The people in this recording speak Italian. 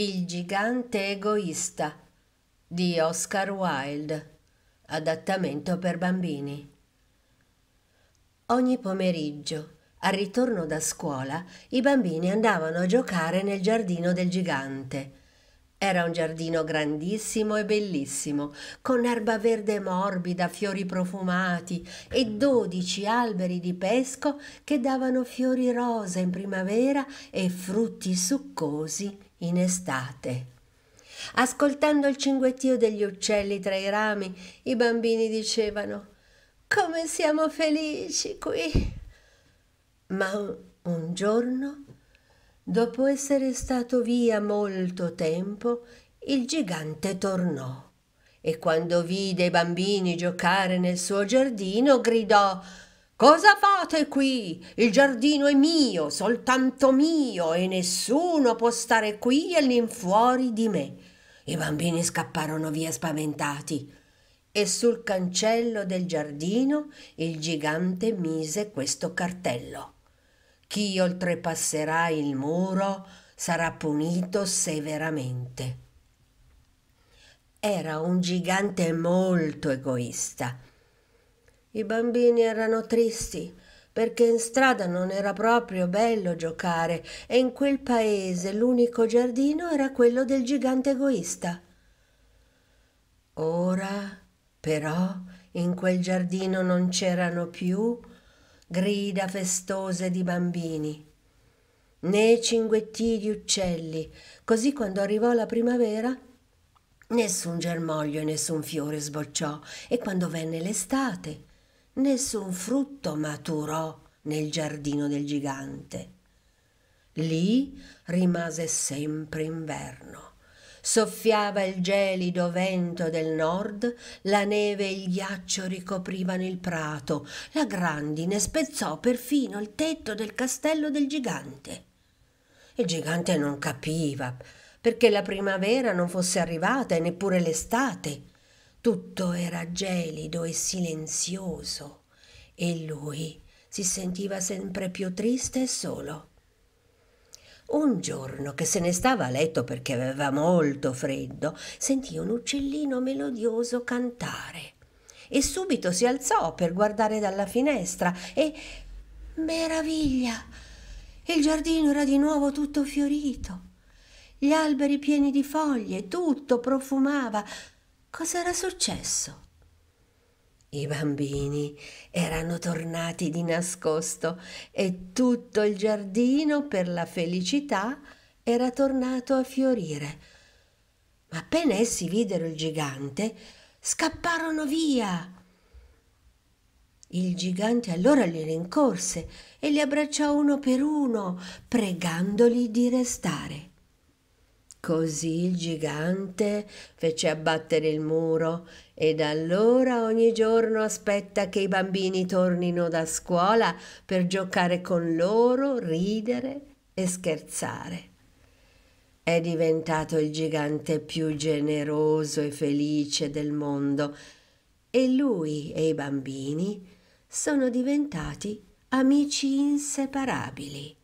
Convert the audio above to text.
Il gigante egoista di Oscar Wilde, adattamento per bambini. Ogni pomeriggio, al ritorno da scuola, i bambini andavano a giocare nel giardino del gigante, era un giardino grandissimo e bellissimo, con erba verde morbida, fiori profumati e dodici alberi di pesco che davano fiori rosa in primavera e frutti succosi in estate. Ascoltando il cinguettio degli uccelli tra i rami, i bambini dicevano Come siamo felici qui! Ma un giorno Dopo essere stato via molto tempo, il gigante tornò e quando vide i bambini giocare nel suo giardino gridò Cosa fate qui? Il giardino è mio, soltanto mio, e nessuno può stare qui all'infuori di me. I bambini scapparono via spaventati. E sul cancello del giardino il gigante mise questo cartello. Chi oltrepasserà il muro sarà punito severamente. Era un gigante molto egoista. I bambini erano tristi perché in strada non era proprio bello giocare e in quel paese l'unico giardino era quello del gigante egoista. Ora, però, in quel giardino non c'erano più grida festose di bambini né cinguettii di uccelli, così quando arrivò la primavera nessun germoglio e nessun fiore sbocciò e quando venne l'estate nessun frutto maturò nel giardino del gigante. Lì rimase sempre inverno. Soffiava il gelido vento del nord, la neve e il ghiaccio ricoprivano il prato, la grandine spezzò perfino il tetto del castello del gigante. Il gigante non capiva perché la primavera non fosse arrivata e neppure l'estate. Tutto era gelido e silenzioso e lui si sentiva sempre più triste e solo. Un giorno che se ne stava a letto perché aveva molto freddo, sentì un uccellino melodioso cantare e subito si alzò per guardare dalla finestra e meraviglia! Il giardino era di nuovo tutto fiorito, gli alberi pieni di foglie, tutto profumava. Cos'era successo? I bambini erano tornati di nascosto e tutto il giardino per la felicità era tornato a fiorire. Ma appena essi videro il gigante, scapparono via. Il gigante allora li rincorse e li abbracciò uno per uno, pregandoli di restare. Così il gigante fece abbattere il muro e da allora ogni giorno aspetta che i bambini tornino da scuola per giocare con loro, ridere e scherzare. È diventato il gigante più generoso e felice del mondo e lui e i bambini sono diventati amici inseparabili.